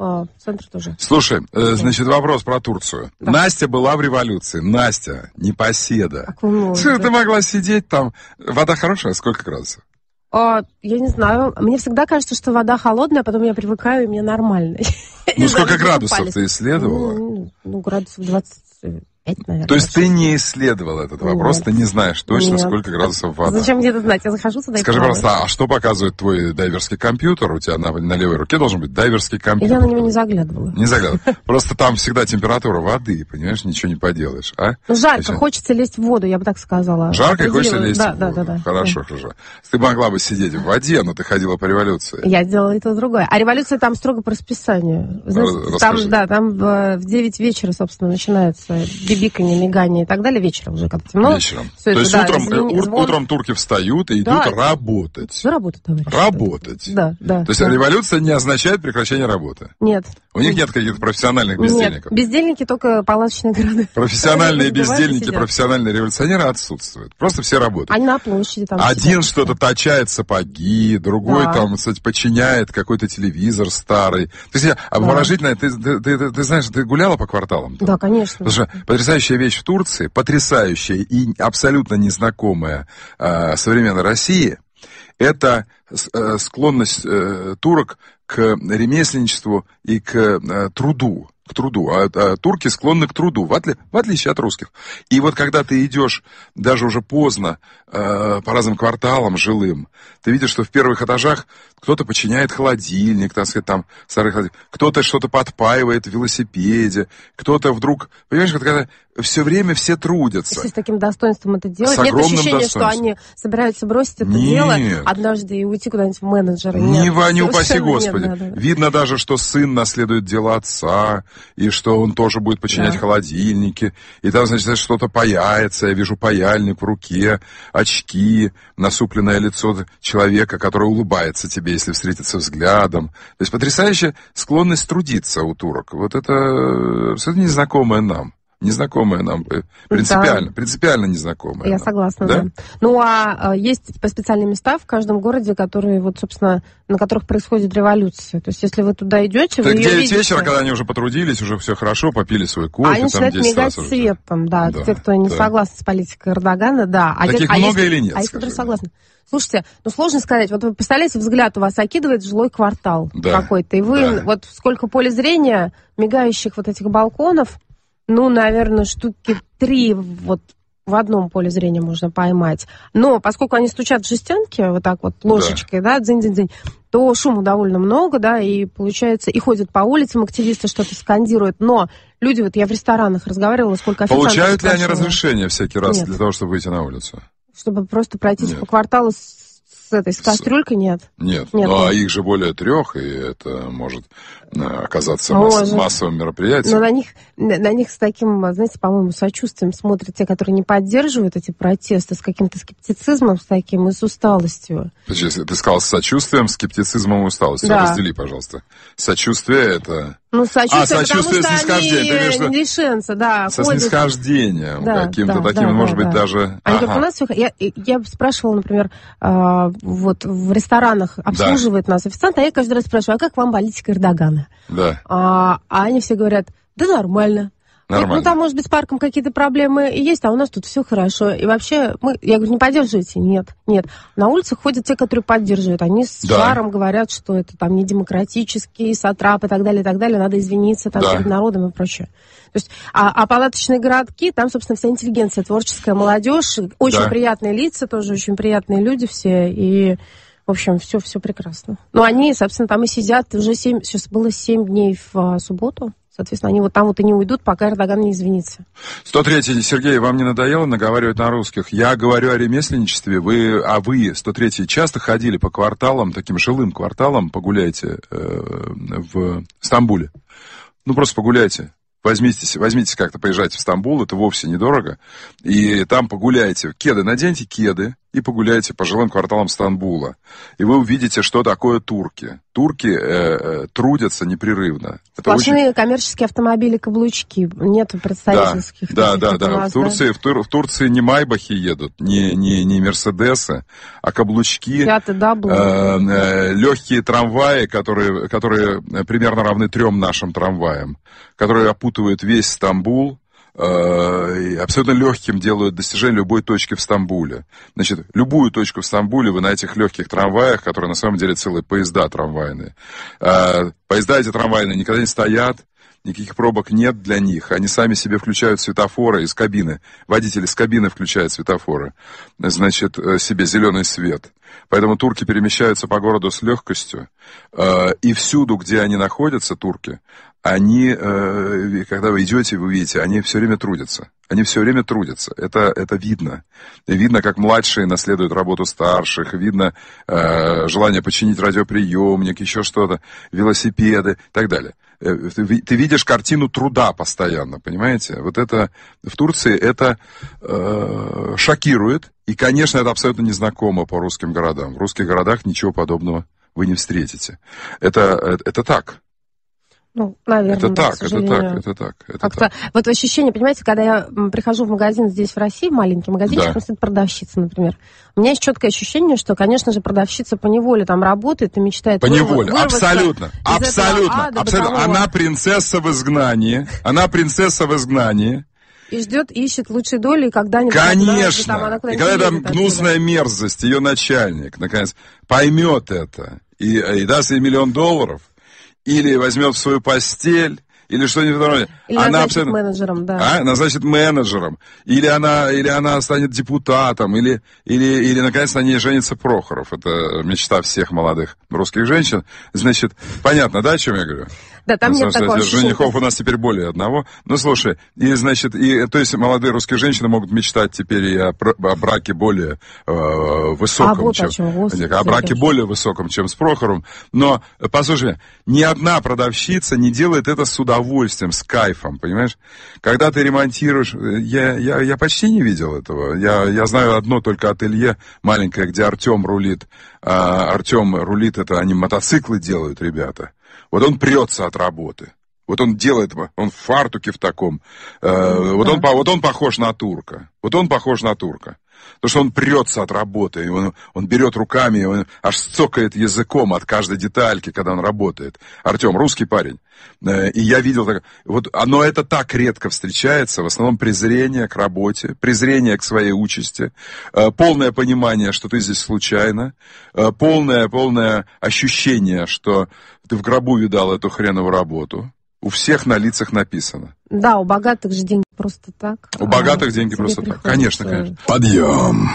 А, центр тоже. Слушай, э, значит, вопрос про Турцию. Да. Настя была в революции. Настя, непоседа. Акумулятор. Слушай, ты могла сидеть там. Вода хорошая? Сколько градусов? А, я не знаю. Мне всегда кажется, что вода холодная, а потом я привыкаю, и мне нормально. Ну, сколько градусов ты исследовала? Ну, ну градусов 20 5, наверное. То есть ты не исследовал этот вопрос, Нет. ты не знаешь точно, Нет. сколько градусов вода. Зачем мне это знать? Я захожу туда и Скажи, пожалуйста, а что показывает твой дайверский компьютер? У тебя на, на левой руке должен быть дайверский компьютер. Я на него не заглядывала. Не заглядывала. Просто там всегда температура воды, понимаешь, ничего не поделаешь, а? Ну, жарко, Если... хочется лезть в воду, я бы так сказала. Жарко и хочется лезть да, в воду. Да, да, да. Хорошо, да. хорошо. Ты могла бы сидеть в воде, но ты ходила по революции. Я делала это то, другое. А революция там строго по расписанию. Знаете, э, там, да, там в 9 вечера, собственно, начинается бибиканье, мигание и так далее вечером уже, когда темно. Вечером. Все То это, есть да, утром, звон... утром турки встают и да, идут да, работать. Работать, товарищ. Работать. Да, да. То есть да. революция не означает прекращение работы? Нет. У них нет каких-то профессиональных бездельников? Нет, бездельники только палаточные города. Профессиональные бездельники, профессиональные революционеры отсутствуют. Просто все работают. Они на площади там. Один что-то точает сапоги, другой да. там, кстати, подчиняет какой-то телевизор старый. То есть я а обворожительно, да. ты, ты, ты, ты знаешь, ты гуляла по кварталам? Там? Да, конечно. Потому что, потрясающая вещь в Турции, потрясающая и абсолютно незнакомая э, современной России, это э, склонность э, турок к ремесленничеству и к э, труду к труду, а, а турки склонны к труду, в, отли, в отличие от русских. И вот когда ты идешь даже уже поздно э, по разным кварталам жилым, ты видишь, что в первых этажах кто-то починяет холодильник, так сказать, там старый холодильник, кто-то что-то подпаивает в велосипеде, кто-то вдруг, понимаешь, вот когда все время все трудятся. Все с таким достоинством это делают. С Нет ощущения, что они собираются бросить это Нет. дело однажды и уйти куда-нибудь в менеджеры. Не, нет, не упаси Господи. Нет, да, да. Видно даже, что сын наследует дело отца, и что он тоже будет починять да. холодильники, и там, значит, что-то паяется, я вижу паяльник в руке, очки, насупленное лицо человека, который улыбается тебе, если встретится взглядом. То есть потрясающая склонность трудиться у турок. Вот это абсолютно незнакомое нам незнакомая нам, э, принципиально, да. принципиально незнакомая. Я нам. согласна, да? да. Ну, а, а есть типа специальные места в каждом городе, которые, вот, собственно, на которых происходит революция. То есть, если вы туда идете, так вы к 9 видите. вечера, когда они уже потрудились, уже все хорошо, попили свой кофе, а они там 10 мигать светом, да, да, те, кто не да. согласен с политикой Эрдогана, да. А Таких а много если, или нет? А если которые согласны? Слушайте, ну сложно сказать. Вот вы представляете, взгляд у вас окидывает жилой квартал да. какой-то, и вы да. вот сколько поля зрения мигающих вот этих балконов, ну, наверное, штуки три вот в одном поле зрения можно поймать. Но поскольку они стучат в жестянки, вот так вот ложечкой, да, да дзынь дзынь то шума довольно много, да, и получается, и ходят по улицам активисты, что-то скандируют, но люди, вот я в ресторанах разговаривала, сколько официантов... Получают ли они разрешение всякий раз Нет. для того, чтобы выйти на улицу? Чтобы просто пройтись Нет. по кварталу с с этой с кастрюлькой нет? Нет. нет ну, а их же более трех, и это может э, оказаться масс, ну, массовым мероприятием. Но на них, на, них с таким, знаете, по-моему, сочувствием смотрят те, которые не поддерживают эти протесты, с каким-то скептицизмом, с таким и с усталостью. Ты, ты сказал с сочувствием, скептицизмом и усталостью. Да. Раздели, пожалуйста. Сочувствие это... Ну, сочувствие, а, сочувствие потому что они конечно. лишенцы, да. Со ходят. снисхождением да, каким-то да, таким, да, может да, быть, да. даже... А ага. у нас... Я, я спрашивала, например, э, вот в ресторанах обслуживает да. нас официант, а я каждый раз спрашиваю, а как вам политика Эрдогана? Да. А, а они все говорят, да нормально. Ну, ну, Нормально. Нет, ну, там, может быть, с парком какие-то проблемы и есть, а у нас тут все хорошо. И вообще, мы, я говорю, не поддерживайте? Нет, нет. На улице ходят те, которые поддерживают. Они с да. жаром говорят, что это там не демократические, сатрап и так далее, и так далее. Надо извиниться там да. перед народом и прочее. То есть, а, а палаточные городки, там, собственно, вся интеллигенция, творческая молодежь, очень да. приятные лица, тоже очень приятные люди все. И в общем, все, все прекрасно. Ну они, собственно, там и сидят уже 7, сейчас было 7 дней в а, субботу. Соответственно, они вот там вот и не уйдут, пока Эрдоган не извинится. 103-й, Сергей, вам не надоело наговаривать на русских? Я говорю о ремесленничестве, вы, а вы, 103-й, часто ходили по кварталам, таким жилым кварталам, погуляйте э, в Стамбуле? Ну, просто погуляйте. возьмитесь возьмите как-то, поезжайте в Стамбул, это вовсе недорого. И там погуляйте. Кеды, наденьте кеды, и погуляйте по жилым кварталам Стамбула, и вы увидите, что такое турки. Турки э, э трудятся непрерывно. Это Сплошные очень... коммерческие автомобили, каблучки, нет представительских. Да, да, да. да. в, Турции, да? В, Тур, в Турции не майбахи едут, не, не, не мерседесы, а каблучки, Фиаты, дабл. Э, э, легкие трамваи, которые, которые примерно равны трем нашим трамваям, которые опутывают весь Стамбул, Э, абсолютно легким делают достижение любой точки в Стамбуле. Значит, любую точку в Стамбуле вы на этих легких трамваях, которые на самом деле целые поезда трамвайные. Э, поезда эти трамвайные никогда не стоят, никаких пробок нет для них. Они сами себе включают светофоры из кабины. Водители из кабины включают светофоры. Значит, э, себе зеленый свет. Поэтому турки перемещаются по городу с легкостью. И всюду, где они находятся, турки, они, э, когда вы идете, вы видите, они все время трудятся. Они все время трудятся. Это, это видно. Видно, как младшие наследуют работу старших, видно э, желание починить радиоприемник, еще что-то, велосипеды и так далее. Э, ты, ты видишь картину труда постоянно, понимаете? Вот это в Турции это э, шокирует. И, конечно, это абсолютно незнакомо по русским городам. В русских городах ничего подобного вы не встретите. Это, это, это так. Ну, наверное, это, да, так, это так, это так, это Как-то... так. Вот ощущение, понимаете, когда я прихожу в магазин здесь, в России, маленький магазинчик, да. там продавщица, например. У меня есть четкое ощущение, что, конечно же, продавщица по неволе там работает и мечтает... По неволе, абсолютно, абсолютно, ада абсолютно. Она принцесса в изгнании, она принцесса в изгнании. И ждет, ищет лучшей доли, и когда-нибудь... Конечно! Там, она и когда там гнусная мерзость, ее начальник, наконец, поймет это и, и даст ей миллион долларов, или возьмет в свою постель, или что-нибудь такое. Или она назначит абсолютно... менеджером, да. А? Назначит менеджером. Или она, или она станет депутатом, или, или, или наконец на ней женится Прохоров. Это мечта всех молодых русских женщин. Значит, понятно, да, о чем я говорю? Да, там ну, нет такого Женихов у нас теперь более одного. Ну, слушай, и, значит, и, то есть молодые русские женщины могут мечтать теперь и о, о браке более э, высоком, а вот чем... О, чем, Господи, о браке точно. более высоком, чем с Прохором. Но, послушай, ни одна продавщица не делает это с удовольствием, с кайфом, понимаешь? Когда ты ремонтируешь... Э, я, я, я почти не видел этого. Я, я знаю одно только ателье маленькое, где Артем рулит. А, Артем рулит, это они мотоциклы делают, ребята. Вот он прется от работы. Вот он делает, он в фартуке в таком. Э, да. Ну, вот, он, вот он похож на турка. Вот он похож на турка. Потому что он прется от работы, он, он берет руками, он аж цокает языком от каждой детальки, когда он работает. Артем, русский парень. Э, и я видел, так, вот оно это так редко встречается, в основном презрение к работе, презрение к своей участи, э, полное понимание, что ты здесь случайно, э, полное, полное ощущение, что ты в гробу видал эту хренову работу у всех на лицах написано. Да, у богатых же деньги просто так. У а богатых деньги просто так. Конечно, конечно. Подъем.